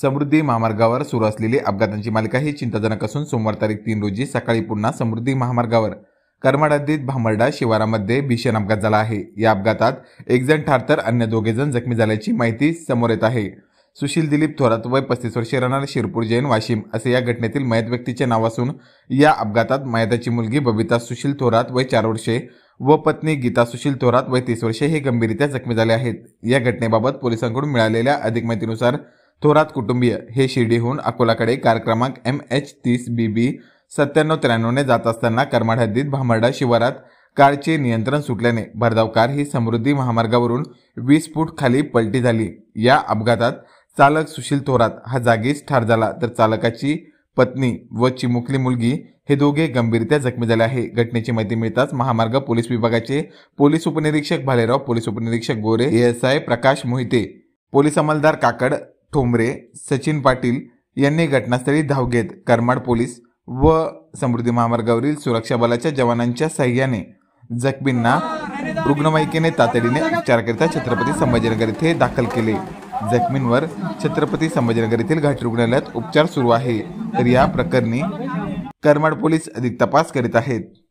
समृद्धी महामार्गावर सुरू असलेली अपघातांची मालिका ही चिंताजनक असून सोमवार तारीख तीन रोजी सकाळी पुन्हा समृद्धी महामार्गावर करमाडादीत भांबर्डा शिवारामध्ये भीषण अपघात झाला आहे या अपघातात एक जण ठार तर अन्य दोघे जण जखमी झाल्याची माहिती समोर येत आहे सुशील दिलीप थोरात वय पस्तीस वर्षे राहणार शिरपूर जैन वाशिम असे या घटनेतील मयत व्यक्तीचे नाव असून या अपघातात मयताची मुलगी बबिता सुशील थोरात वय चार वर्षे व पत्नी गीता सुशील थोरात वय तीस वर्षे हे गंभीररित्या जखमी झाले आहेत या घटनेबाबत पोलिसांकडून मिळालेल्या अधिक माहितीनुसार थोरात कुटुंबीय हे शिर्डीहून अकोलाकडे कार क्रमांक एम एच तीस बी बी सत्त्याण्णव त्र्याण्णवने जात असताना करमाड हद्दीत भामरडा शिवारात कारचे नियंत्रण सुटल्याने भरधाव कार ही समृद्धी महामार्गावरून वीस फूट खाली पलटी झाली या अपघातात चालक सुशील थोरात हा जागीच ठार झाला तर चालकाची पत्नी व चिमुकली मुलगी हे दोघे गंभीरित्या जखमी झाले आहे घटनेची माहिती मिळताच महामार्ग पोलीस विभागाचे पोलीस उपनिरीक्षक भालेराव पोलीस उपनिरीक्षक गोरे एएसआय प्रकाश मोहिते पोलीस अंमलदार काकड ठोंबरे सचिन पाटील यांनी घटनास्थळी धाव घेत करमाड पोलीस व समृद्धी महामार्गावरील सुरक्षा बलाच्या जवानांच्या सहाय्याने जखमींना रुग्णवाहिकेने तातडीने करता छत्रपती संभाजीनगर येथे दाखल केले जखमींवर छत्रपती संभाजीनगर येथील घाट रुग्णालयात उपचार सुरू आहे तर या प्रकरणी करमाड पोलीस अधिक तपास करीत आहेत